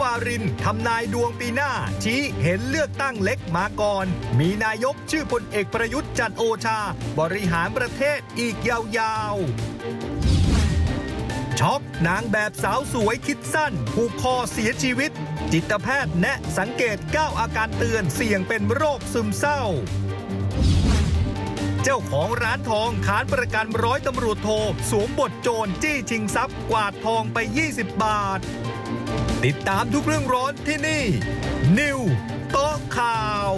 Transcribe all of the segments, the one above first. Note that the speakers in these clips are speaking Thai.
วารินทำนายดวงปีหน้าชี้เห็นเลือกตั้งเล็กมาก่อน มีนายกชื่อพลเอกประยุทธ์จันโอชา บริหารประเทศอีกยาวๆ ช็อกนางแบบสาวสวยคิดสั้น ผูกคอเสียชีวิต จิตแพทย์แนะสังเกต 9 อาการเตือนเสี่ยงเป็นโรคซึมเศร้า เจ้าของร้านทองขานประกันร้อยตำรวจโทสวมบทโจรจี้ชิงทรัพย์ กวาดทองไป 20 บาทติดตามทุกเรื่องร้อนที่นี่ New โต๊ะข่าว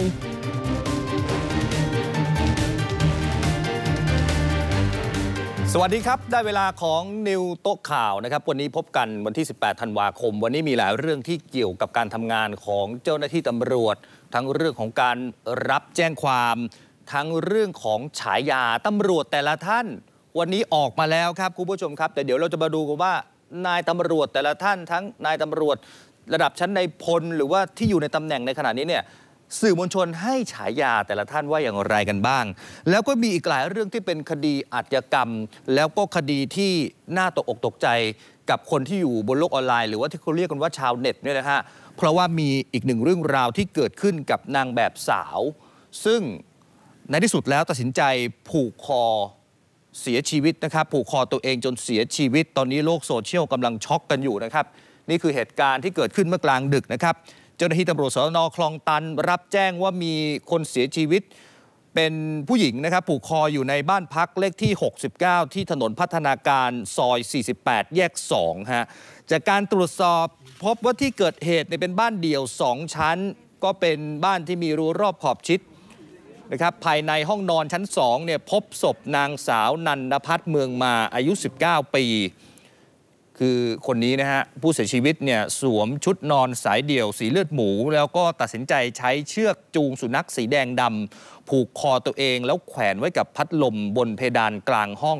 สวัสดีครับ ได้เวลาของนิวโต๊ะข่าวนะครับวันนี้พบกันวันที่ 18ธันวาคม วันนี้มีหลายเรื่องที่เกี่ยวกับการทำงานของเจ้าหน้าที่ตำรวจ ทั้งเรื่องของการรับแจ้งความ ทั้งเรื่องของฉายาตำรวจแต่ละท่าน วันนี้ออกมาแล้วครับ คุณผู้ชมครับ แต่เดี๋ยวเราจะมาดูกันว่านายตำรวจแต่ละท่านทั้งนายตำรวจระดับชั้นในพลหรือว่าที่อยู่ในตำแหน่งในขณะนี้เนี่ยสื่อมวลชนให้ฉายาแต่ละท่านว่าอย่างไรกันบ้าง แล้วก็มีอีกหลายเรื่องที่เป็นคดีอาชญากรรมแล้วก็คดีที่น่าตกอกตกใจกับคนที่อยู่บนโลกออนไลน์หรือว่าที่เขาเรียกกันว่าชาวเน็ตเนี่ยนะฮะเพราะว่ามีอีกหนึ่งเรื่องราวที่เกิดขึ้นกับนางแบบสาว ซึ่งในที่สุดแล้วตัดสินใจผูกคอเสียชีวิตนะครับผูกคอตัวเองจนเสียชีวิต ตอนนี้โลกโซเชียลกำลังช็อกกันอยู่นะครับนี่คือเหตุการณ์ที่เกิดขึ้นเมื่อกลางดึกนะครับเจ้าหน้าที่ตำรวจสนคลองตัน รับแจ้งว่ามีคนเสียชีวิต เป็นผู้หญิงนะครับผูกคออยู่ในบ้านพักเลขที่ 69 ที่ถนนพัฒนาการ ซอย 48 แยก 2 ฮะจากการตรวจสอบพบว่าที่เกิดเหตุเป็นบ้านเดี่ยว 2 ชั้น ก็เป็นบ้านที่มีรูรอบขอบชิดนะครับภายในห้องนอนชั้น2เนี่ยพบศพนางสาวนันนพัฒน์เมืองมาอายุ 19 ปี คือคนนี้นะฮะ ผู้เสียชีวิตเนี่ยสวมชุดนอนสายเดี่ยวสีเลือดหมู แล้วก็ตัดสินใจใช้เชือกจูงสุนัขสีแดงดำผูกคอตัวเองแล้วแขวนไว้กับพัดลมบนเพดานกลางห้อง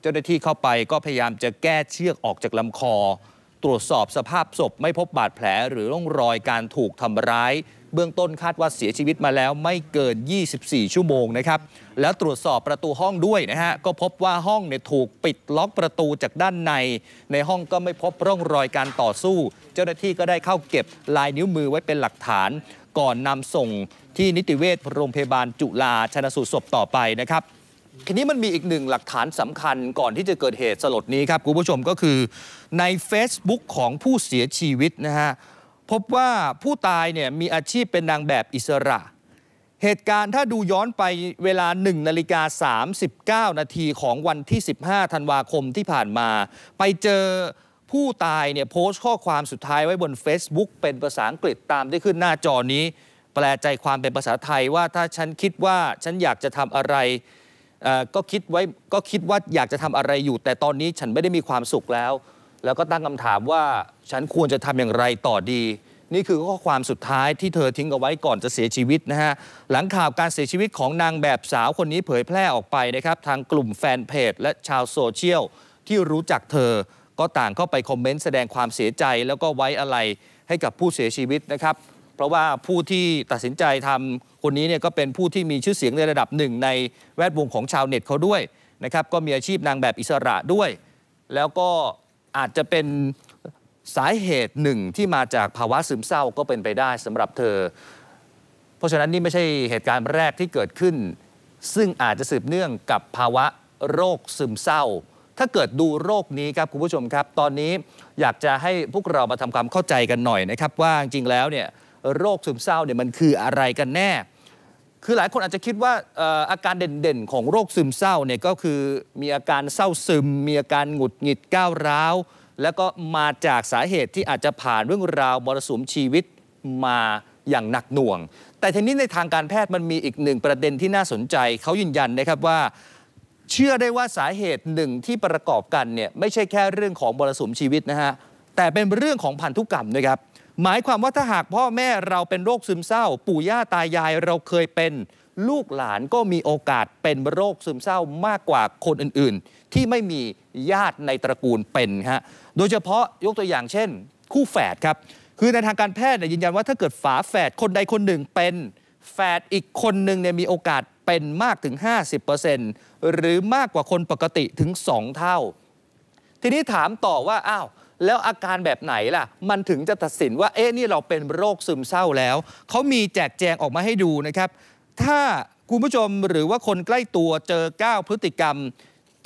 เจ้าหน้าที่เข้าไปก็พยายามจะแก้เชือกออกจากลำคอตรวจสอบสภาพศพไม่พบบาดแผลหรือร่องรอยการถูกทำร้าย เบื้องต้นคาดว่าเสียชีวิตมาแล้วไม่เกิน 24 ชั่วโมงนะครับ แล้วตรวจสอบประตูห้องด้วยนะฮะก็พบว่าห้องเนี่ยถูกปิดล็อกประตูจากด้านใน ในห้องก็ไม่พบร่องรอยการต่อสู้ เจ้าหน้าที่ก็ได้เข้าเก็บลายนิ้วมือไว้เป็นหลักฐาน ก่อนนำส่งที่นิติเวชโรงพยาบาลจุฬาชนะสูตรศพต่อไปนะครับทีนี้มันมีอีกหนึ่งหลักฐานสำคัญก่อนที่จะเกิดเหตุสลดนี้ครับคุณผู้ชมก็คือใน Facebook ของผู้เสียชีวิตนะฮะ พบว่าผู้ตายเนี่ยมีอาชีพเป็นนางแบบอิสระ เหตุการณ์ถ้าดูย้อนไปเวลา1นาฬิกา39 นาทีของวันที่ 15ธันวาคมที่ผ่านมา ไปเจอผู้ตายเนี่ยโพสต์ข้อความสุดท้ายไว้บน Facebook เป็นภาษาอังกฤษตามที่ขึ้นหน้าจอนี้ แปลใจความเป็นภาษาไทยว่าถ้าฉันคิดว่าฉันอยากจะทำอะไรก็คิดไว้ก็คิดว่าอยากจะทำอะไรอยู่ แต่ตอนนี้ฉันไม่ได้มีความสุขแล้ว แล้วก็ตั้งคำถามว่า ฉันควรจะทำอย่างไรต่อดี นี่คือข้อความสุดท้ายที่เธอทิ้งเอาไว้ก่อนจะเสียชีวิตนะฮะหลังข่าวการเสียชีวิตของนางแบบสาวคนนี้เผยแพร่ออกไปนะครับ ทางกลุ่มแฟนเพจ และชาวโซเชียลที่รู้จักเธอ ก็ต่างเข้าไปคอมเมนต์แสดงความเสียใจ แล้วก็ไว้อะไรให้กับผู้เสียชีวิตนะครับเพราะว่าผู้ที่ตัดสินใจทำคนนี้เนี่ยก็เป็นผู้ที่มีชื่อเสียงในระดับหนึ่งในแวดวงของชาวเน็ตเขาด้วยนะครับก็มีอาชีพนางแบบอิสระด้วย แล้วก็อาจจะเป็นสาเหตุหนึ่งที่มาจากภาวะซึมเศร้าก็เป็นไปได้สำหรับเธอ เพราะฉะนั้นนี่ไม่ใช่เหตุการณ์แรกที่เกิดขึ้น ซึ่งอาจจะสืบเนื่องกับภาวะโรคซึมเศร้า ถ้าเกิดดูโรคนี้ครับคุณผู้ชมครับ ตอนนี้อยากจะให้พวกเรามาทำความเข้าใจกันหน่อยนะครับ ว่าจริงแล้วเนี่ยโรคซึมเศร้าเนี่ยมันคืออะไรกันแน่ คือหลายคนอาจจะคิดว่าอาการเด่นๆ ของโรคซึมเศร้าเนี่ยก็คือมีอาการเศร้าซึม มีอาการหงุดหงิดก้าวร้าวแล้วก็มาจากสาเหตุที่อาจจะผ่านเรื่องราวมรสุมชีวิตมาอย่างหนักหน่วง แต่ทีนี้ในทางการแพทย์มันมีอีกหนึ่งประเด็นที่น่าสนใจเขายืนยันนะครับว่า เชื่อได้ว่าสาเหตุหนึ่งที่ประกอบกันเนี่ยไม่ใช่แค่เรื่องของมรสุมชีวิตนะฮะแต่เป็นเรื่องของพันธุกรรมด้วยครับหมายความว่าถ้าหากพ่อแม่เราเป็นโรคซึมเศร้า ปู่ย่าตายายเราเคยเป็น ลูกหลานก็มีโอกาสเป็นโรคซึมเศร้ามากกว่าคนอื่นๆ ที่ไม่มีญาติในตระกูลเป็นฮะโดยเฉพาะยกตัวอย่างเช่น คู่แฝดครับคือในทางการแพทย์ยืนยันว่าถ้าเกิดฝาแฝดคนใดคนหนึ่งเป็นแฝดอีกคนหนึ่งเนี่ยมีโอกาสเป็นมากถึง 50%หรือมากกว่าคนปกติถึง2เท่า ทีนี้ถามต่อว่าอ้าวแล้วอาการแบบไหนล่ะ มันถึงจะตัดสินว่าเอ๊ะ นี่เราเป็นโรคซึมเศร้าแล้ว เขามีแจกแจงออกมาให้ดูนะครับ ถ้าคุณผู้ชมหรือว่าคนใกล้ตัวเจอ 9 พฤติกรรม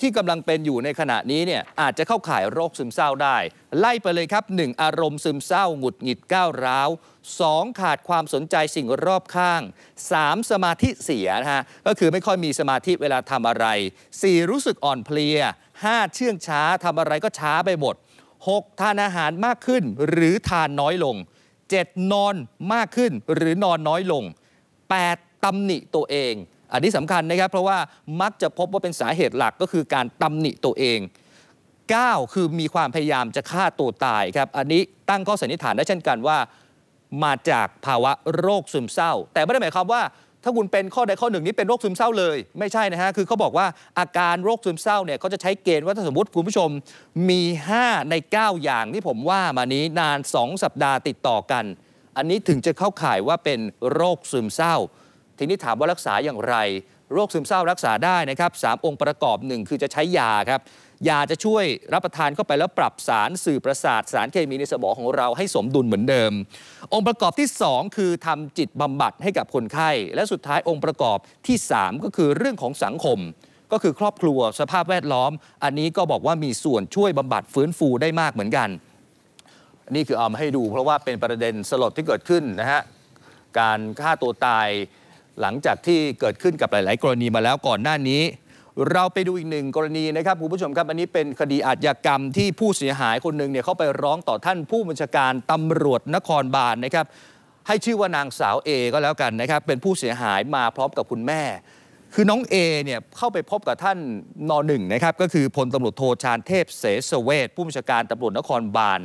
ที่กำลังเป็นอยู่ในขณะนี้เนี่ยอาจจะเข้าข่ายโรคซึมเศร้าได้ ไล่ไปเลยครับ 1. อารมณ์ซึมเศร้า หงุดหงิดก้าวร้าว 2. ขาดความสนใจสิ่งรอบข้าง 3. สมาธิเสียนะฮะก็คือไม่ค่อยมีสมาธิเวลาทำอะไร 4. รู้สึกอ่อนเพลีย 5. เชื่องช้าทำอะไรก็ช้าไปหมด 6. ทานอาหารมากขึ้นหรือทานน้อยลง 7. นอนมากขึ้นหรือนอนน้อยลง 8. ตำหนิตัวเอง อันนี้สำคัญนะครับเพราะว่ามักจะพบว่าเป็นสาเหตุหลักก็คือการตำหนิตัวเอง 9. คือมีความพยายามจะฆ่าตัวตายครับอันนี้ตั้งข้อสันนิษฐานได้เช่นกันว่า มาจากภาวะโรคซึมเศร้า แต่ไม่ได้หมายความว่าถ้าคุณเป็นข้อใดข้อหนึ่ง นี้เป็นโรคซึมเศร้าเลย ไม่ใช่นะฮะคือเขาบอกว่าอาการโรคซึมเศร้าเนี่ยเขาจะใช้เกณฑ์ว่าถ้าสมมติคุณผู้ชม มี 5 ใน 9 อย่างที่ผมว่ามานี้นาน 2 สัปดาห์ติดต่อกัน อันนี้ถึงจะเข้าข่ายว่าเป็นโรคซึมเศร้า ทีนี้ถามว่ารักษาอย่างไรโรคซึมเศร้ารักษาได้นะครับสองค์ประกอบ 1 คือจะใช้ยาครับยาจะช่วยรับประทานเข้าไปแล้วปรับสารสื่อประสาทสารเคมีในสมองของเราให้สมดุลเหมือนเดิม องค์ประกอบที่ 2 คือทำจิตบำบัดให้กับคนไข้และสุดท้ายองค์ประกอบที่ 3 ก็คือเรื่องของสังคม ก็คือครอบครัวสภาพแวดล้อม อันนี้ก็บอกว่ามีส่วนช่วยบำบัดฟื้นฟูได้มากเหมือนกัน นี่คือเอามาให้ดูเพราะว่าเป็นประเด็นสลดที่เกิดขึ้นนะฮะการฆ่าตัวตายหลังจากที่เกิดขึ้นกับหลาย ๆ กรณีมาแล้วก่อนหน้านี้ เราไปดูอีกหนึ่งกรณีนะครับคุณผู้ชมครับอันนี้เป็นคดีอาชญากรรมที่ผู้เสียหายคนหนึ่งเนี่ยเขาไปร้องต่อท่านผู้บัญชาการตำรวจนครบาลนนะครับให้ชื่อว่านางสาวเอก็แล้วกันนะครับเป็นผู้เสียหายมาพร้อมกับคุณแม่ คือน้องเอเนี่ยเข้าไปพบกับท่านนหนึ่งนะครับก็คือพลตำรวจโทชานเทพเสสเวทผู้บัญชาการตำรวจนครบาล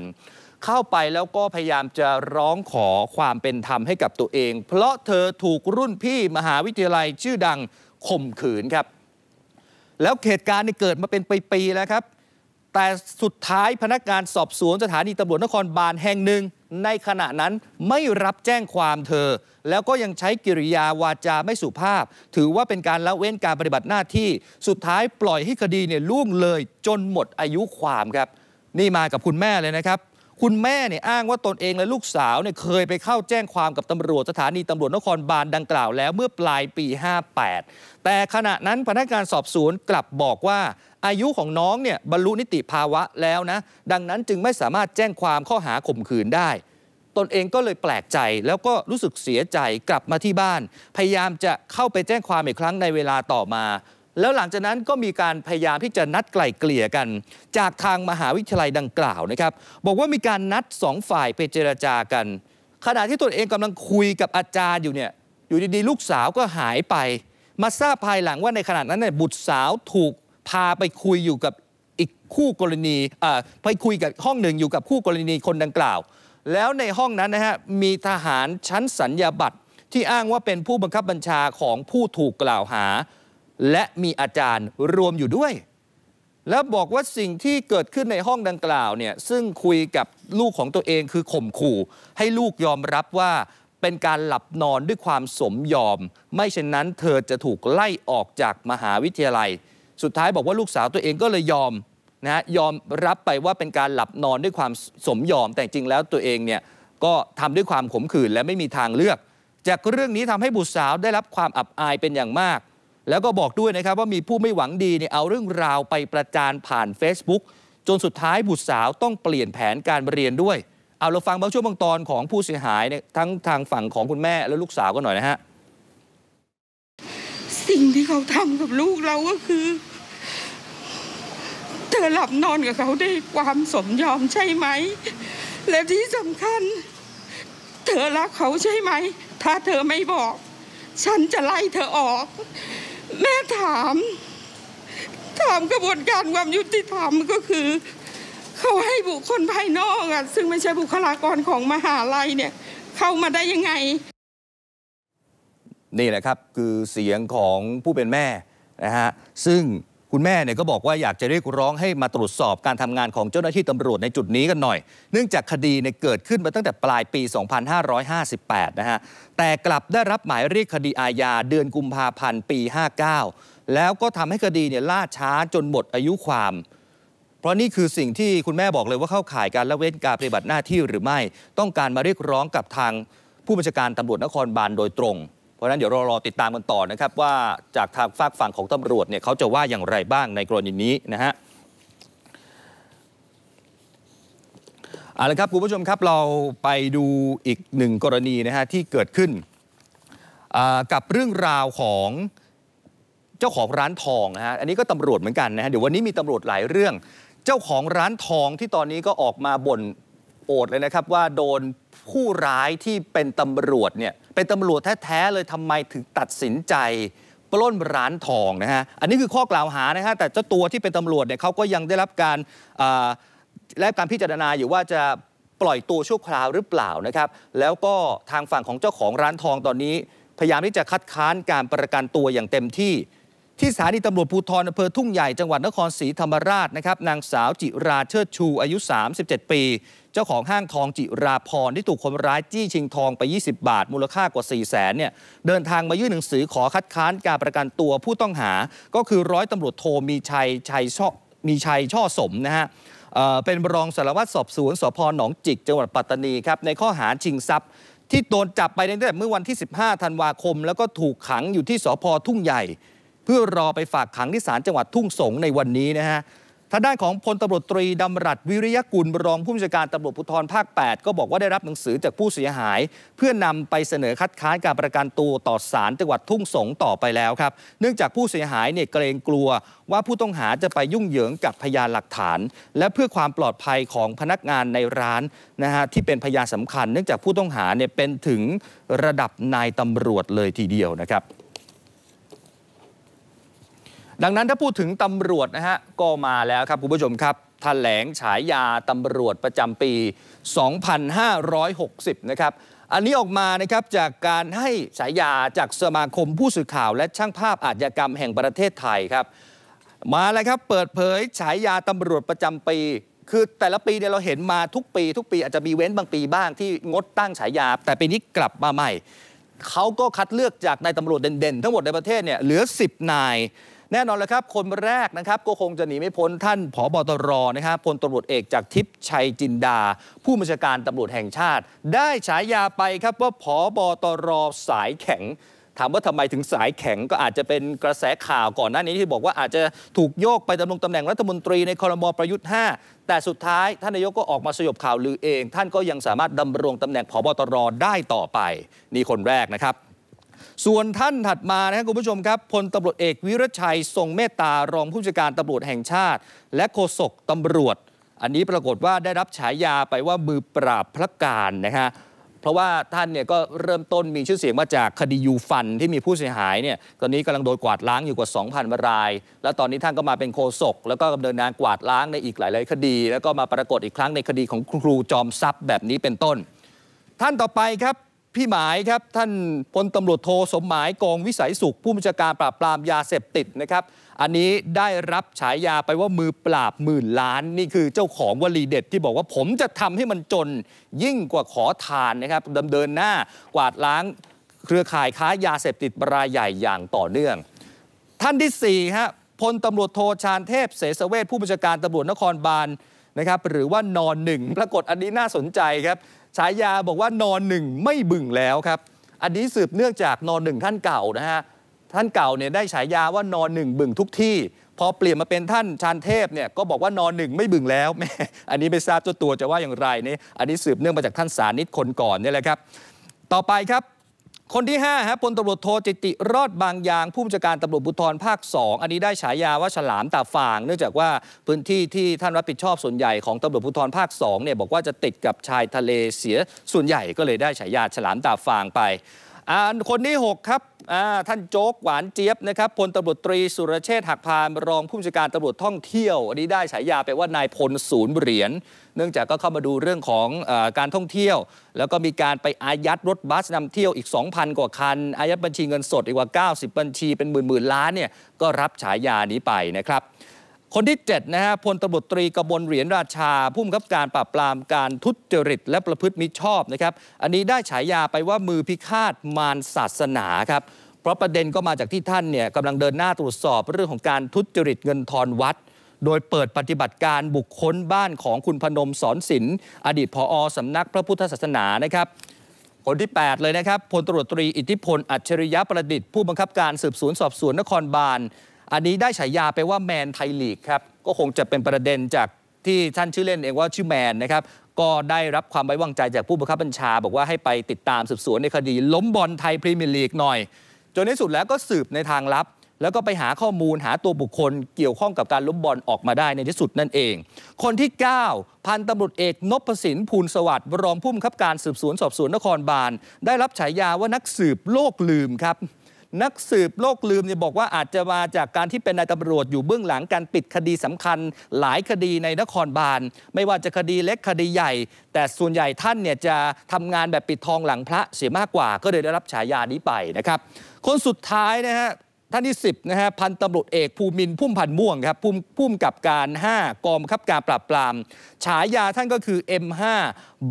เข้าไปแล้วก็พยายามจะร้องขอความเป็นธรรมให้กับตัวเอง เพราะเธอถูกรุ่นพี่มหาวิทยาลัยชื่อดังข่มขืนครับ แล้วเหตุการณ์นี่เกิดมาเป็นปีๆแล้วครับ แต่สุดท้ายพนักงานสอบสวนสถานีตำรวจนครบาลแห่งหนึ่งในขณะนั้นไม่รับแจ้งความเธอ แล้วก็ยังใช้กิริยาวาจาไม่สุภาพ ถือว่าเป็นการละเว้นการปฏิบัติหน้าที่สุดท้ายปล่อยให้คดีเนี่ยล่วงเลยจนหมดอายุความครับ นี่มากับคุณแม่เลยนะครับคุณแม่เนี่ยอ้างว่าตนเองและลูกสาวเนี่ยเคยไปเข้าแจ้งความกับตำรวจสถานีตำรวจนครบาลดังกล่าวแล้วเมื่อปลายปี 58 แต่ขณะนั้นพนักงานสอบสวนกลับบอกว่าอายุของน้องเนี่ยบรรลุนิติภาวะแล้วนะ ดังนั้นจึงไม่สามารถแจ้งความข้อหาข่มขืนได้ ตนเองก็เลยแปลกใจแล้วก็รู้สึกเสียใจกลับมาที่บ้าน พยายามจะเข้าไปแจ้งความอีกครั้งในเวลาต่อมาแล้วหลังจากนั้นก็มีการพยายามที่จะนัดไกล่เกลี่ยกัน จากทางมหาวิทยาลัยดังกล่าวนะครับ บอกว่ามีการนัดสองฝ่ายไปเจรจากัน ขณะที่ตนเองกำลังคุยกับอาจารย์อยู่เนี่ยอยู่ดี ๆลูกสาวก็หายไปมาทราบภายหลังว่าในขณะนั้นเนี่ยบุตรสาวถูกพาไปคุยอยู่กับอีกคู่กรณีไปคุยกับห้องหนึ่งอยู่กับคู่กรณีคนดังกล่าว แล้วในห้องนั้นนะฮะมีทหารชั้นสัญญาบัตรที่อ้างว่าเป็นผู้บังคับบัญชาของผู้ถูกกล่าวหาและมีอาจารย์รวมอยู่ด้วย แล้วบอกว่าสิ่งที่เกิดขึ้นในห้องดังกล่าวเนี่ยซึ่งคุยกับลูกของตัวเองคือข่มขู่ ให้ลูกยอมรับว่าเป็นการหลับนอนด้วยความสมยอม ไม่เช่นนั้นเธอจะถูกไล่ออกจากมหาวิทยาลัย สุดท้ายบอกว่าลูกสาวตัวเองก็เลยยอมนะยอมรับไปว่าเป็นการหลับนอนด้วยความสมยอม แต่จริงแล้วตัวเองเนี่ยก็ทำด้วยความขมขื่นและไม่มีทางเลือก จากเรื่องนี้ทำให้บุตรสาวได้รับความอับอายเป็นอย่างมากแล้วก็บอกด้วยนะครับว่ามีผู้ไม่หวังดีเนี่ยเอาเรื่องราวไปประจานผ่าน Facebook จนสุดท้ายบุตรสาวต้องเปลี่ยนแผนการเรียนด้วย เอาเราฟังบางช่วงบางตอนของผู้เสียหายเนี่ยทั้งทางฝั่งของคุณแม่และลูกสาวกันหน่อยนะฮะ สิ่งที่เขาทำกับลูกเราก็คือ เธอหลับนอนกับเขาได้ความสมยอมใช่ไหม และที่สำคัญ เธอรักเขาใช่ไหมถ้าเธอไม่บอก ฉันจะไล่เธอออกแม่ถาม ถามกระบวนการความยุติธรรมก็คือเขาให้บุคคลภายนอกอะซึ่งไม่ใช่บุคลากรของมหาลัยเนี่ยเข้ามาได้ยังไง นี่แหละครับคือเสียงของผู้เป็นแม่นะฮะ ซึ่งคุณแม่เนี่ยก็บอกว่าอยากจะเรียกร้องให้มาตรวจสอบการทำงานของเจ้าหน้าที่ตำรวจในจุดนี้กันหน่อย เนื่องจากคดีเนี่ยเกิดขึ้นมาตั้งแต่ปลายปี 2558 นะฮะ แต่กลับได้รับหมายเรียกคดีอาญาเดือนกุมภาพันธ์ปี 59 แล้วก็ทำให้คดีเนี่ยล่าช้าจนหมดอายุความ เพราะนี่คือสิ่งที่คุณแม่บอกเลยว่าเข้าข่ายการละเว้นการปฏิบัติหน้าที่หรือไม่ ต้องการมาเรียกร้องกับทางผู้บัญชาการตำรวจนครบาลโดยตรงเพราะนั้นเดี๋ยวรออติดตามกันต่อนะครับว่าจากทางฝากฝั่งของตำรวจเนี่ยเขาจะว่าอย่างไรบ้างในกรณีนี้นะฮะเอาละครับคุณผู้ชมครับเราไปดูอีกหนึ่งกรณีนะฮะที่เกิดขึ้น กับเรื่องราวของเจ้าของร้านทองนะฮะอันนี้ก็ตำรวจเหมือนกันนะฮะเดี๋ยววันนี้มีตำรวจหลายเรื่อง เจ้าของร้านทองที่ตอนนี้ก็ออกมาบ่นโอดเลยนะครับว่าโดนผู้ร้ายที่เป็นตำรวจเนี่ยเป็นตำรวจแท้ๆเลยทำไมถึงตัดสินใจ ปล้นร้านทองนะฮะ อันนี้คือข้อกล่าวหานะฮะ แต่เจ้าตัวที่เป็นตำรวจเนี่ยเขาก็ยังได้รับการและการพิจารณาอยู่ว่าจะปล่อยตัวชั่วคราวหรือเปล่านะครับ แล้วก็ทางฝั่งของเจ้าของร้านทองตอนนี้พยายามที่จะคัดค้านการประกันตัวอย่างเต็มที่ ที่สถานีตำรวจภูธรอำเภอทุ่งใหญ่จังหวัดนครศรีธรรมราชนะครับนางสาวจิราเชิดชูอายุ 37 ปีเจ้าของห้างทองจิราพรที่ถูกคนร้ายจี้ชิงทองไป 20 บาทมูลค่ากว่า 4 0 0แสนเนี่ยเดินทางมายื่นหนังสือขอคัดค้านการประกันตัวผู้ต้องหา ก็คือร้อยตำรวจโทมีชัยชัยช่อมีชัยช่อสมนะฮะเป็นรองสารวัตรสอบสวนสพหนองจิก จังหวัดปัตตานีครับ ในข้อหาชิงทรัพย์ ที่โดนจับไปตั้งแต่เมื่อวันที่ 15ธันวาคม แล้วก็ถูกขังอยู่ที่สพทุ่งใหญ่ เพื่อรอไปฝากขังที่ศาลจังหวัดทุ่งสงในวันนี้นะฮะทางด้านของพลตำรวจตรีดำรัตวิริยกุล รองผู้บัญชาการตำรวจภูธรภาค 8 ก็บอกว่าได้รับหนังสือจากผู้เสียหาย เพื่อนำไปเสนอคัดค้านการประกันตัวต่อศาลจังหวัดทุ่งสงต่อไปแล้วครับ เนื่องจากผู้เสียหายเนี่ยเกรงกลัวว่าผู้ต้องหาจะไปยุ่งเหยิงกับพยานหลักฐาน และเพื่อความปลอดภัยของพนักงานในร้านนะฮะที่เป็นพยานสำคัญ เนื่องจากผู้ต้องหาเนี่ยเป็นถึงระดับนายตำรวจเลยทีเดียวนะครับดังนั้นถ้าพูดถึงตำรวจนะฮะก็มาแล้วครับคุณผู้ชมครับถแถลงฉายาตำรวจประจำปี 2560 นะครับ อันนี้ออกมานะครับจากการให้ฉายาจาก สมาคมผู้สื่อข่าวและช่างภาพอาชญากรรมแห่งประเทศไทยครับมาแล้วครับ เปิดเผยฉายาตำรวจประจำปี คือแต่ละปีเนี่ยเราเห็นมาทุกปีทุกปีอาจจะมีเว้นบางปีบ้างที่งดตั้งฉายาแต่ปีนี้กลับมาใหม่เขาก็คัดเลือกจากนายตำรวจเด่นๆทั้งหมดในประเทศเนี่ยเหลือ 10 นายแน่นอนแล้วครับ คนแรกนะครับก็คงจะหนีไม่พ้น ท่านผอบอตรนะครับพลตำรวจเอกจากทิพย์ชัยจินดา ผู้บัญชาการตำรวจแห่งชาติ ได้ฉายาไปครับว่าผอบอตรสายแข็ง ถามว่าทำไมถึงสายแข็ง ก็อาจจะเป็นกระแสข่าวก่อนหน้านี้ที่บอกว่าอาจจะถูกโยกไปดารงตำแหน่งรัฐมนตรีในคอรมอประยุทธ์5แต่สุดท้าย ท่านนายกก็ออกมาสยบข่าวลือเอง ท่านก็ยังสามารถดำรงตำแหน่งผบตรได้ต่อไปนี่คนแรกนะครับส่วนท่านถัดมานะครับคุณผู้ชมครับพลตำรวจเอกวิรชัยทรงเมตตารองผู้จัดการตำรวจแห่งชาติ และโฆษกตำรวจ อันนี้ปรากฏว่าได้รับฉายาไปว่ามือปราบพระการนะฮะเพราะว่าท่านเนี่ยก็เริ่มต้นมีชื่อเสียงมาจากคดียูฟันที่มีผู้เสียหายเนี่ยตอนนี้กำลังโดนกวาดล้างอยู่กว่า 2,000ราย แล้วตอนนี้ท่านก็มาเป็นโฆษกแล้วก็ดำเนินงานกวาดล้างในอีกหลาย ๆ คดี แล้วก็มาปรากฏอีกครั้งในคดีของครูจอมทรัพย์ แบบนี้เป็นต้น ท่านต่อไปครับพี่หมายครับท่านพลตำรวจโทสมหมายกองวิสัยสุข ผู้บัญชาการปราบปรามยาเสพติดนะครับ อันนี้ได้รับฉายาไปว่ามือปราบหมื่นล้าน นี่คือเจ้าของวลีเด็ดที่บอกว่าผมจะทำให้มันจนยิ่งกว่าขอทานนะครับดำเดินหน้ากวาดล้าง เครือข่ายค้ายาเสพติดรายใหญ่อย่างต่อเนื่อง ท่านที่4ฮะพลตำรวจโทชานเทพเสสเวทผู้บัญชาการตำรวจนครบาลนะครับหรือว่านอนหนึ่งปรากฏอันนี้น่าสนใจครับฉายาบอกว่านอนหนึ่งไม่บึ่งแล้วครับ อันนี้สืบเนื่องจากนอนหนึ่งท่านเก่านะฮะ ท่านเก่าเนี่ยได้ฉายาว่านอนหนึ่งบึ่งทุกที่ พอเปลี่ยนมาเป็นท่านชานเทพเนี่ยก็บอกว่านอนหนึ่งไม่บึ่งแล้วแม่อันนี้ไม่ทราบเจ้าตัวจะว่าอย่างไรนี่อันนี้สืบเนื่องมาจากท่านสานิตคนก่อนนี่แหละครับ ต่อไปครับคนที่5ฮะพลตำรวจโทจิติรอดบางยางผู้บัญชาการตำรวจบุทรภาค 2 อันนี้ได้ฉายาว่าฉลามตาฝางเนื่องจากว่าพื้นที่ที่ท่านรับผิดชอบส่วนใหญ่ของตำรวจบุทรภาค2เนี่ยบอกว่าจะติดกับชายทะเลเสียส่วนใหญ่ก็เลยได้ฉายาฉลามตาฝางไปคนที่6ครับ ท่านโจ๊ก หวานเจี๊ยบนะครับพลตำรวจตรีสุรเชษฐ์หักพานรองผู้บัญชาการตำรวจท่องเที่ยว อันนี้ได้ฉายาไปว่านายพลศูนย์เหรียญ เนื่องจากก็เข้ามาดูเรื่องของอการท่องเที่ยว แล้วก็มีการไปอายัดรถบัสนำเที่ยวอีก 2,000 กว่าคัน อายัดบัญชีเงินสดอีกกว่า 90 บัญชีเป็นหมื่นหมื่นล้านเนี่ยก็รับฉายานี้ไปนะครับคนที่7นะฮะพลตบตรีกบลเหรียญราชา ผู้บังคับการปราบปรามการทุจริต และประพฤติมิชอบนะครับอันนี้ได้ฉายาไปว่ามือพิฆาตมารศาสนาครับเพราะประเด็นก็มาจากที่ท่านเนี่ยกำลังเดินหน้าตรวจสอบเรื่องของการทุจริตเงินทอนวัด โดยเปิดปฏิบัติการบุคคลบ้านของคุณพนมสอนศิลป์ อดีตผออสำนักพระพุทธศาสนานะครับ คนที่ 8 เลยนะครับพลตรวจตรีอิทธิพล อัจฉริยะประดิษฐ์ผู้บังคับการสืบสวนสอบสวนนครบาลอันนี้ได้ฉายาไปว่าแมนไทยลีกครับก็คงจะเป็นประเด็นจากที่ท่านชื่อเล่นเองว่าชื่อแมนนะครับก็ได้รับความไว้วางใจจากผู้บังคับบัญชา บอกว่าให้ไปติดตามสืบสวนในคดีล้มบอลไทยพรีเมียร์ลีกหน่อย จนในสุดแล้วก็สืบในทางลับ แล้วก็ไปหาข้อมูลหาตัวบุคคลเกี่ยวข้องกับการล้มบอลออกมาได้ในที่สุดนั่นเอง คนที่ 9 พันตำรวจเอกนพสินภูลสวัสดิ์รองผู้บังคับการสืบสวนสอบสวนนครบาลได้รับฉายาว่านักสืบโลกลืมครับนักสืบโลกลืมเนี่ยบอกว่าอาจจะมาจากการที่เป็นนายตำรวจอยู่เบื้องหลังการปิดคดีสำคัญหลายคดีในนครบาลไม่ว่าจะคดีเล็กคดีใหญ่แต่ส่วนใหญ่ท่านเนี่ยจะทำงานแบบปิดทองหลังพระเสียมากกว่าก็เลยได้รับฉายานี้ไปนะครับ คนสุดท้ายนะฮะท่านที่ 10นะฮะพันตำรวจเอกภูมิน พุ่มพันม่วงครับพุ่มพุ่มกับการ 5 กองบังคับการปราบปราม ฉายาท่านก็คือ M5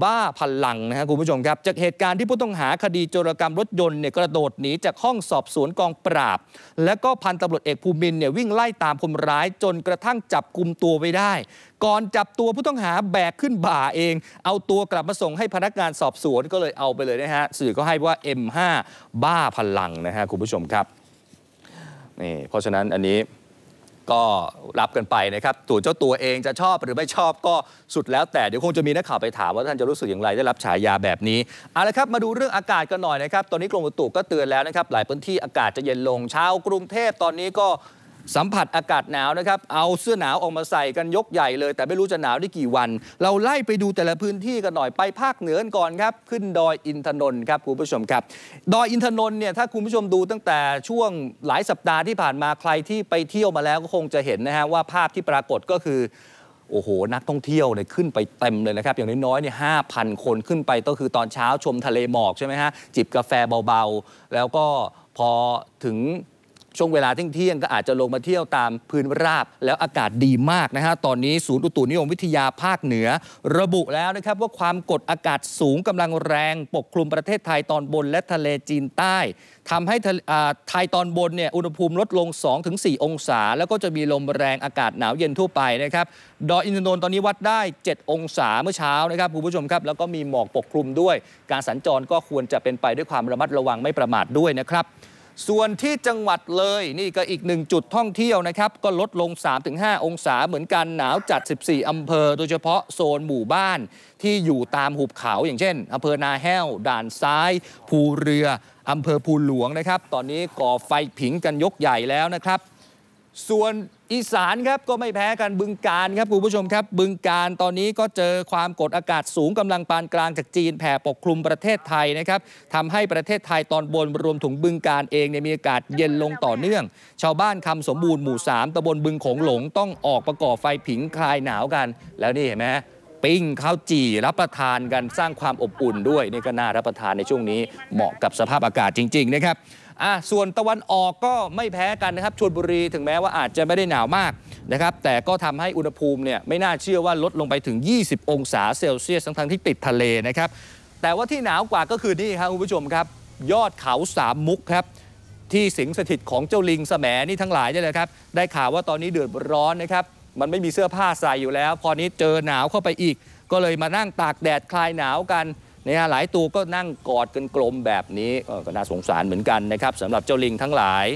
บ้าพลังนะฮะคุณผู้ชมครับจากเหตุการณ์ที่ผู้ต้องหาคดีโจรกรรมรถยนต์เนี่ยกระโดดหนีจากห้องสอบสวนกองปราบ แล้วก็พันตำรวจเอกภูมินเนี่ยวิ่งไล่ตามคนร้ายจนกระทั่งจับกลุ่มตัวไว้ได้ ก่อนจับตัวผู้ต้องหาแบกขึ้นบ่าเอง เอาตัวกลับมาส่งให้พนักงานสอบสวนก็เลยเอาไปเลยนะฮะสื่อก็ให้ว่า M5 บ้าพลังนะฮะคุณผู้ชมครับนี่เพราะฉะนั้นอันนี้ก็รับกันไปนะครับตัวเจ้าตัวเองจะชอบหรือไม่ชอบก็สุดแล้วแต่เดี๋ยวคงจะมีนักข่าวไปถามว่าท่านจะรู้สึกอย่างไรได้รับฉายาแบบนี้เอาละครับมาดูเรื่องอากาศกันหน่อยนะครับ ตอนนี้กรมอุตุก็เตือนแล้วนะครับ หลายพื้นที่อากาศจะเย็นลงเช้ากรุงเทพตอนนี้ก็สัมผัสอากาศหนาวนะครับ เอาเสื้อหนาวออกมาใส่กันยกใหญ่เลย แต่ไม่รู้จะหนาวได้กี่วัน เราไล่ไปดูแต่ละพื้นที่กันหน่อยไปภาคเหนือกันก่อนครับ ขึ้นดอยอินทนนท์ครับคุณผู้ชมครับ ดอยอินทนนท์เนี่ยถ้าคุณผู้ชมดูตั้งแต่ช่วงหลายสัปดาห์ที่ผ่านมาใครที่ไปเที่ยวมาแล้วก็คงจะเห็นนะฮะว่าภาพที่ปรากฏก็คือโอ้โหนักท่องเที่ยวเนี่ยขึ้นไปเต็มเลยนะครับ อย่างน้อยๆเนี่ยห้าพันคนขึ้นไปก็คือตอนเช้าชมทะเลหมอกใช่ไหมฮะจิบกาแฟเบาๆ แล้วก็พอถึงช่วงเวลาเที่ยงก็อาจจะลงมาเที่ยวตามพื้นราบแล้วอากาศดีมากนะฮะตอนนี้ศูนย์อุตุนิยมวิทยาภาคเหนือระบุแล้วนะครับว่าความกดอากาศสูงกำลังแรง ปกคลุมประเทศไทยตอนบนและทะเลจีนใต้ ทำให้ไทยตอนบนเนี่ยอุณหภูมิลดลง 2-4 องศา แล้วก็จะมีลมแรงอากาศหนาวเย็นทั่วไปนะครับ ดอยอินทนนท์ตอนนี้วัดได้ 7 องศาเมื่อเช้านะครับคุณผู้ชมครับ แล้วก็มีหมอกปกคลุมด้วย การสัญจรก็ควรจะเป็นไปด้วยความระมัดระวังไม่ประมาทด้วยนะครับส่วนที่จังหวัดเลยนี่ก็อีกหนึ่งจุดท่องเที่ยวนะครับก็ลดลง 3-5 องศาเหมือนกันหนาวจัด 14 อำเภอโดยเฉพาะโซนหมู่บ้านที่อยู่ตามหุบเขาอย่างเช่น อำเภอนาแห้ว ด่านซ้าย ภูเรือ อำเภอภูหลวงนะครับ ตอนนี้ก่อไฟผิงกันยกใหญ่แล้วนะครับ ส่วนอีสานครับก็ไม่แพ้กันบึงการครับคุณผู้ชมครับ บึงการตอนนี้ก็เจอความกดอากาศสูงกำลังปานกลางจากจีนแผ่ปกคลุมประเทศไทยนะครับทำให้ประเทศไทยตอนบนรวมถึงบึงการเองเนี่ยมีอากาศเย็นลงต่อเนื่อง ชาวบ้านคำสมบูรณ์หมู่ 3ตะบลบึงโขงหลงต้องออกประกอบไฟผิงคลายหนาวกันแล้วนี่เห็นไหมปิ้งข้าวจี่รับประทานกันสร้างความอบอุ่นด้วย นี่ก็น่ารับประทานในช่วงนี้ เหมาะกับสภาพอากาศจริง ๆ นะครับอ่ะส่วนตะวันออกก็ไม่แพ้กันนะครับชลบุรีถึงแม้ว่าอาจจะไม่ได้หนาวมากนะครับแต่ก็ทำให้อุณหภูมิเนี่ยไม่น่าเชื่อว่าลดลงไปถึง 20 องศาเซลเซียส ทั้งที่ติดทะเลนะครับ แต่ว่าที่หนาวกว่าก็คือนี่ครับคุณผู้ชมครับ ยอดเขาสามมุกครับที่สิงสถิตของเจ้าลิงแสมนี่ทั้งหลายเนี่ยละครับ ได้ข่าวว่าตอนนี้เดือดร้อนนะครับมันไม่มีเสื้อผ้าใส่อยู่แล้ว พอนี้เจอหนาวเข้าไปอีก ก็เลยมานั่งตากแดดคลายหนาวกันนะฮะหลายตัวก็นั่งกอดกันกลมแบบนี้ ก็น่าสงสารเหมือนกันนะครับสำหรับเจ้าลิงทั้งหลาย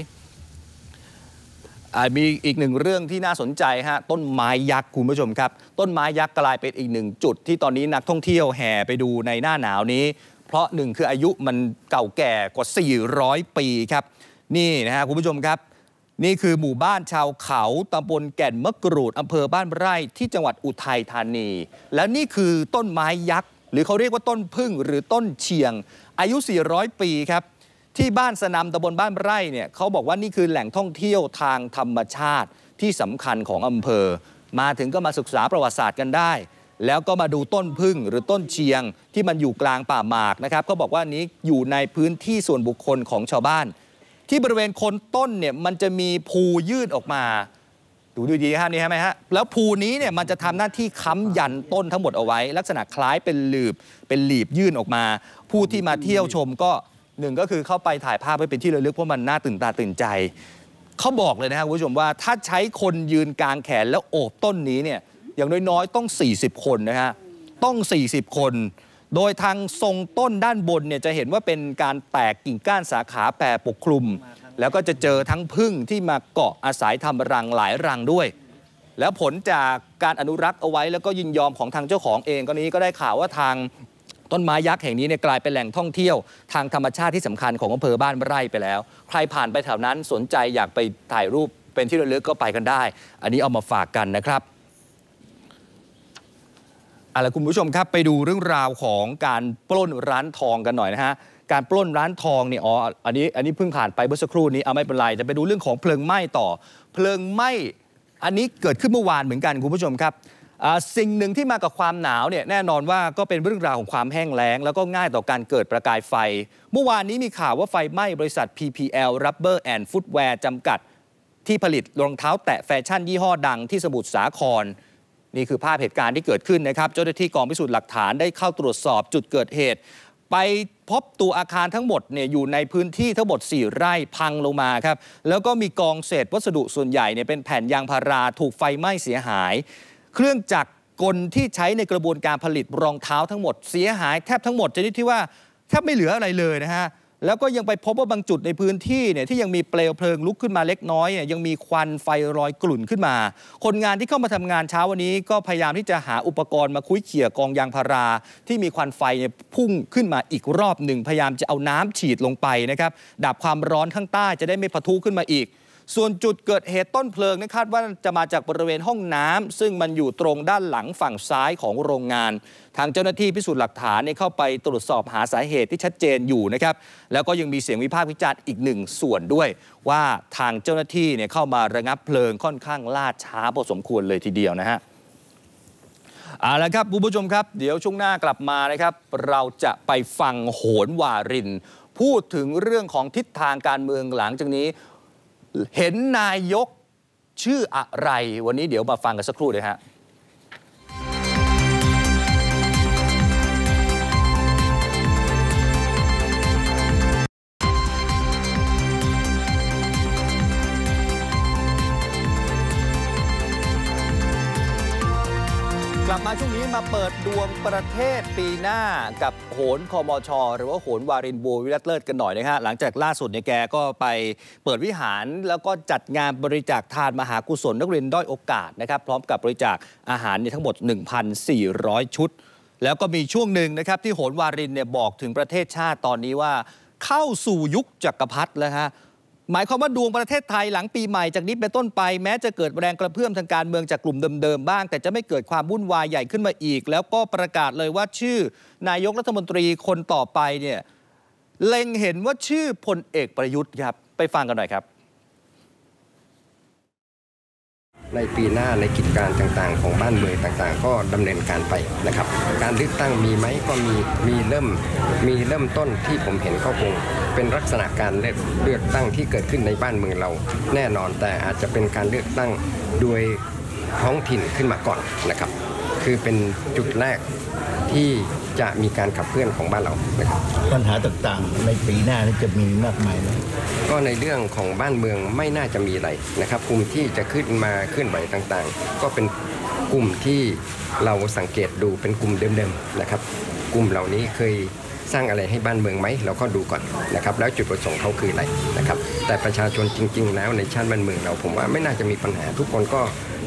มีอีกหนึ่งเรื่องที่น่าสนใจฮะต้นไม้ยักษ์คุณผู้ชมครับ ต้นไม้ยักษ์กลายเป็นอีกหนึ่งจุด ที่ตอนนี้นักท่องเที่ยวแห่ไปดูในหน้าหนาวนี้ เพราะหนึ่งคืออายุมันเก่าแก่กว่า 400 ปีครับ นี่นะฮะคุณผู้ชมครับนี่คือหมู่บ้านชาวเขาตำบลแก่นมะกรูดอำเภอบ้านไร่ที่จังหวัดอุทัยธานี แล้วนี่คือต้นไม้ยักษ์ หรือเขาเรียกว่าต้นพึ่งหรือต้นเชียง อายุ 400 ปีครับ ที่บ้านสนามตำบลบ้านไร่เนี่ยเขาบอกว่านี่คือแหล่งท่องเที่ยวทางธรรมชาติ ที่สำคัญของอำเภอ มาถึงก็มาศึกษาประวัติศาสตร์กันได้ แล้วก็มาดูต้นพึ่งหรือต้นเชียงที่มันอยู่กลางป่าหมากนะครับเขาบอกว่านี้อยู่ในพื้นที่ส่วนบุคคลของชาวบ้านที่บริเวณคนต้นเนี่ยมันจะมีภูยืดออกมา ดูดูดีครับนี่ใช่ไหมฮะ แล้วภูนี้เนี่ยมันจะทำหน้าที่ค้ายันต้นทั้งหมดเอาไว้ ลักษณะคล้ายเป็นหลืบเป็นหลีบยื่นออกมา ผู้ที่มาเที่ยวชมก็หนึ่งก็คือเข้าไปถ่ายภาพไว้เป็นที่ระลึกเพราะมันน่าตื่นตาตื่นใจเขาบอกเลยนะครับคุณผู้ชมว่าถ้าใช้คนยืนกลางแขนแล้วโอบต้นนี้เนี่ยอย่างน้อยๆต้อง 40 คนนะฮะต้อง40คนโดยทางทรงต้นด้านบนเนี่ยจะเห็นว่าเป็นการแตกกิ่งก้านสาขาแปรปกคลุม แล้วก็จะเจอทั้งพึ่งที่มาเกาะอาศัยทำรังหลายรังด้วย แล้วผลจากการอนุรักษ์เอาไว้แล้วก็ยินยอมของทางเจ้าของเองก็นี้ก็ได้ข่าวว่าทางต้นไม้ยักษ์แห่งนี้เนี่ยกลายเป็นแหล่งท่องเที่ยว ทางธรรมชาติที่สำคัญของอำเภอบ้านไร่ไปแล้ว ใครผ่านไปแถวนั้นสนใจอยากไปถ่ายรูปเป็นที่ระลึกก็ไปกันได้ อันนี้เอามาฝากกันนะครับเอาลระคุณผู้ชมครับไปดูเรื่องราวของการปล้นร้านทองกันหน่อยนะฮะการปล้นร้านทองเนี่ยอ๋ออันนี้อันนี้เพิ่งผ่านไปเมื่อสักครู่นี้เอาไม่เป็นไรแต่ไปดูเรื่องของเพลิงไหม้ต่อ เพลิงไหม้อันนี้เกิดขึ้นเมื่อวานเหมือนกันคุณผู้ชมครับสิ่งหนึ่งที่มากับความหนาวเนี่ยแน่นอนว่าก็เป็นเรื่องราวของความแห้งแล้งแล้วก็ง่ายต่อการเกิดประกายไฟ เมื่อวานนี้มีข่าวว่าไฟไหม้บริษัท PPL Rubber and Footwear จำกัดที่ผลิตรองเท้าแตะแฟชั่นยี่ห้อดังที่สมุทรสาครนี่คือภาพเหตุการณ์ที่เกิดขึ้นนะครับ เจ้าหน้าที่กองพิสูจน์หลักฐานได้เข้าตรวจสอบจุดเกิดเหตุ ไปพบตัวอาคารทั้งหมดเนี่ยอยู่ในพื้นที่ทั้งหมด 4 ไร่พังลงมาครับ แล้วก็มีกองเศษวัสดุส่วนใหญ่เนี่ยเป็นแผ่นยางพาราถูกไฟไหม้เสียหาย เครื่องจักรกลที่ใช้ในกระบวนการผลิตรองเท้าทั้งหมดเสียหายแทบทั้งหมดชนิดที่ว่าแทบไม่เหลืออะไรเลยนะฮะแล้วก็ยังไปพบว่าบางจุดในพื้นที่เนี่ยที่ยังมีเปลวเพลิงลุกขึ้นมาเล็กน้อยเนี่ยยังมีควันไฟลอยกลุ่นขึ้นมา คนงานที่เข้ามาทำงานเช้าวันนี้ ก็พยายามที่จะหาอุปกรณ์มาคุ้ยเขี่ยกองยางพารา ที่มีควันไฟเนี่ยพุ่งขึ้นมาอีกรอบหนึ่ง พยายามจะเอาน้ำฉีดลงไปนะครับดับความร้อนข้างใต้จะได้ไม่ปะทุขึ้นมาอีกส่วนจุดเกิดเหตุต้นเพลิงนั้นคาดว่าจะมาจากบริเวณห้องน้ำ ซึ่งมันอยู่ตรงด้านหลังฝั่งซ้ายของโรงงาน ทางเจ้าหน้าที่พิสูจน์หลักฐานเข้าไปตรวจสอบหาสาเหตุที่ชัดเจนอยู่นะครับ แล้วก็ยังมีเสียงวิพากษ์วิจารณ์อีกหนึ่งส่วนด้วย ว่าทางเจ้าหน้าที่เนี่ยเข้ามาระงับเพลิงค่อนข้างล่าช้าพอสมควรเลยทีเดียวนะฮะเอาละครับผู้ชมครับ เดี๋ยวช่วงหน้ากลับมานะครับ เราจะไปฟังโหนวาริน พูดถึงเรื่องของทิศทางการเมืองหลังจากนี้เห็นนายกชื่ออะไรวันนี้เดี๋ยวมาฟังกันสักครู่เลยฮะเปิดดวงประเทศปีหน้ากับโหนคอมอชหรือว่าโหนวารินบัววิรัตเลิศกันหน่อยนะฮะหลังจากล่าสุดเนี่ยแกก็ไปเปิดวิหาร แล้วก็จัดงานบริจาคทานมหากุศลนักเรียนด้อยโอกาสนะครับ พร้อมกับบริจาคอาหารเนี่ยทั้งหมด 1,400 ชุด แล้วก็มีช่วงหนึ่งนะครับ ที่โหนวารินเนี่ยบอกถึงประเทศชาติตอนนี้ว่า เข้าสู่ยุคจักรพรรดิแล้วฮะหมายความว่าดวงประเทศไทยหลังปีใหม่จากนี้เป็นต้นไปแม้จะเกิดแรงกระเพื่อมทางการเมืองจากกลุ่มเดิมๆบ้าง แต่จะไม่เกิดความวุ่นวายใหญ่ขึ้นมาอีก แล้วก็ประกาศเลยว่าชื่อ นายกรัฐมนตรีคนต่อไปเนี่ยเล็งเห็นว่าชื่อพลเอกประยุทธ์ครับไปฟังกันหน่อยครับในปีหน้าในกิจการต่าง ๆของบ้านเมืองต่างๆ ก็ดำเนินการไปนะครับ การเลือกตั้งมีไหมก็มีมีเริ่ม มีเริ่มต้นที่ผมเห็นก็คงเป็นลักษณะการเลือกเลือกตั้งที่เกิดขึ้นในบ้านเมืองเราแน่นอนแต่อาจจะเป็นการเลือกตั้งโดยท้องถิ่นขึ้นมาก่อนนะครับคือเป็นจุดแรกที่จะมีการขับเคลื่อนของบ้านเรานะครับปัญหาต่างๆในปีหน้าจะมีมากมายไหมก็ในเรื่องของบ้านเมืองไม่น่าจะมีอะไรนะครับ กลุ่มที่จะขึ้นมาเคลื่อนไหวต่างๆ ก็เป็นกลุ่มที่เราสังเกตดูเป็นกลุ่มเดิม ๆ นะครับ กลุ่มเหล่านี้เคยสร้างอะไรให้บ้านเมืองไหม เราก็ดูก่อนนะครับ แล้วจุดประสงค์เขาคืออะไรนะครับ แต่ประชาชนจริงๆ แล้วในชาติบ้านเมืองเราผมว่าไม่น่าจะมีปัญหาทุกคนก็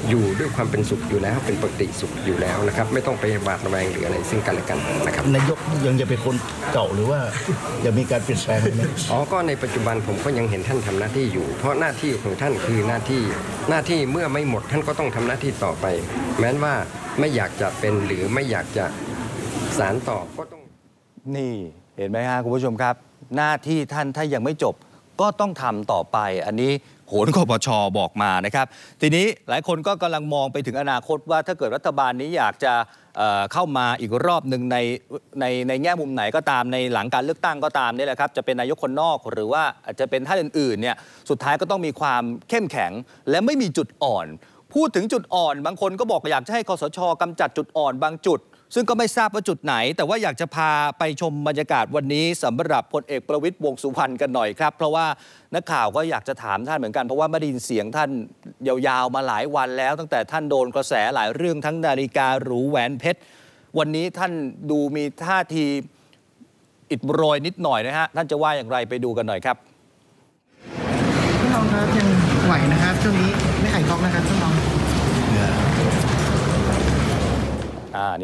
อยู่ด้วยความเป็นสุขอยู่แล้วเป็นปกติสุขอยู่แล้วนะครับ ไม่ต้องไปหวาดระแวงหรืออะไรซึ่งกันและกันนะครับนายกยังจะเป็นคนเก่าหรือว่า จะมีการเปลี่ยนแปลงไหมอ๋อก็ในปัจจุบันผมก็ยังเห็นท่านทำหน้าที่อยู่ เพราะหน้าที่ของท่านคือหน้าที่ หน้าที่เมื่อไม่หมด ท่านก็ต้องทำหน้าที่ต่อไป แม้นว่าไม่อยากจะเป็นหรือไม่อยากจะสารต่อก็ต้อง นี่ เห็นไหมฮะคุณผู้ชมครับ หน้าที่ท่านถ้ายังไม่จบ ก็ต้องทำต่อไปอันนี้โหนกปชบอกมานะครับ ทีนี้หลายคนก็กำลังมองไปถึงอนาคตว่าถ้าเกิดรัฐบาลนี้อยากจะเข้ามาอีกรอบหนึ่งในในในแง่มุมไหนก็ตามในหลังการเลือกตั้งก็ตามนี่แหละครับจะเป็นนายกคนนอกหรือว่าอาจจะเป็นท่านอื่นๆเนี่ยสุดท้ายก็ต้องมีความเข้มแข็งและไม่มีจุดอ่อน พูดถึงจุดอ่อน บางคนก็บอกอยากจะให้คอสช กำจัดจุดอ่อนบางจุดซึ่งก็ไม่ทราบว่าจุดไหน แต่ว่าอยากจะพาไปชมบรรยากาศวันนี้ สำหรับพลเอกประวิตยวงสุวรรณกันหน่อยครับ เพราะว่า นักข่าวก็อยากจะถามท่านเหมือนกันเพราะว่าไม่ได้ยินเสียงท่านยาวๆมาหลายวันแล้ว ตั้งแต่ท่านโดนกระแสหลายเรื่องทั้งนาฬิกาหรูแหวนเพชรวันนี้ท่านดูมีท่าทีอิดโรยนิดหน่อยนะฮะท่านจะว่าอย่างไรไปดูกันหน่อยครับพี่น้องครับยังไหวนะครับช่วงนี้ไม่ไข่ท้องนะครับ่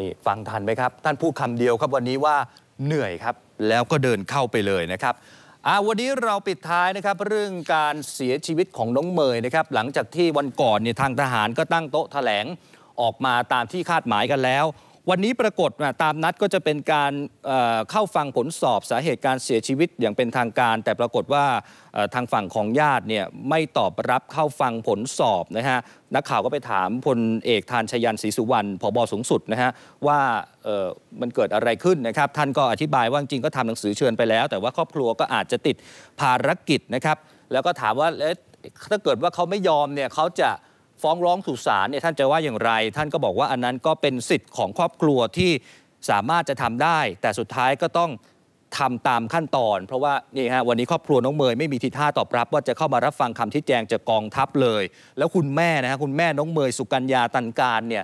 นี่ฟังทันไหมครับ ท่านพูดคำเดียวครับวันนี้ว่าเหนื่อยครับ แล้วก็เดินเข้าไปเลยนะครับวันนี้เราปิดท้ายนะครับ เรื่องการเสียชีวิตของน้องเมยนะครับ หลังจากที่วันก่อนเนี่ยทางทหารก็ตั้งโต๊ะแถลงออกมาตามที่คาดหมายกันแล้ววันนี้ปรากฏตามนัดก็จะเป็นการเข้าฟังผลสอบสาเหตุการเสียชีวิตอย่างเป็นทางการ แต่ปรากฏว่าทางฝั่งของญาติเนี่ยไม่ตอบรับเข้าฟังผลสอบนะฮะนักข่าวก็ไปถามพลเอกทานชยันศรีสุวรรณผบสูงสุดนะฮะว่ามันเกิดอะไรขึ้นนะครับ ท่านก็อธิบายว่าจริงก็ทำหนังสือเชิญไปแล้ว แต่ว่าครอบครัวก็อาจจะติดภารกิจนะครับ แล้วก็ถามว่าถ้าเกิดว่าเขาไม่ยอมเนี่ยเขาจะฟ้องร้องสู่ศาลเนี่ยท่านจะว่าอย่างไร ท่านก็บอกว่าอันนั้นก็เป็นสิทธิ์ของครอบครัวที่สามารถจะทำได้ แต่สุดท้ายก็ต้องทำตามขั้นตอน เพราะว่านี่ฮะวันนี้ครอบครัวน้องเมย์ไม่มีทีท่าตอบรับ ว่าจะเข้ามารับฟังคำที่แจงจากกองทัพเลย แล้วคุณแม่นะฮะคุณแม่น้องเมย์สุกัญญาตันการเนี่ย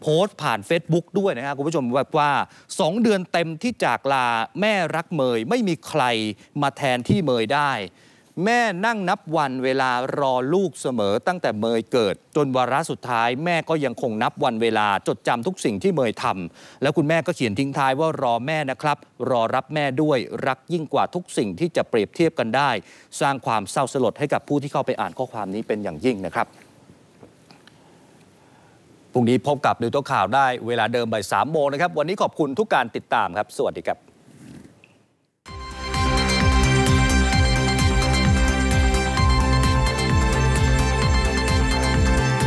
โพสต์ผ่าน Facebook ด้วยนะครับคุณผู้ชมว่าว่า 2 เดือนเต็มที่จากลาแม่รักเมยไม่มีใครมาแทนที่เมยได้แม่นั่งนับวันเวลารอลูกเสมอตั้งแต่เมยเกิด จนวาระสุดท้าย แม่ก็ยังคงนับวันเวลาจดจำทุกสิ่งที่เมยทำ แล้วคุณแม่ก็เขียนทิ้งท้ายว่ารอแม่นะครับ รอรับแม่ด้วยรักยิ่งกว่าทุกสิ่งที่จะเปรียบเทียบกันได้ สร้างความเศร้าสลดให้กับผู้ที่เข้าไปอ่านข้อความนี้เป็นอย่างยิ่งนะครับพรุ่งนี้พบกับนิวตัวข่าวได้เวลาเดิมบ่ายสามโมงนะครับวันนี้ขอบคุณทุกการติดตามครับสวัสดีครับ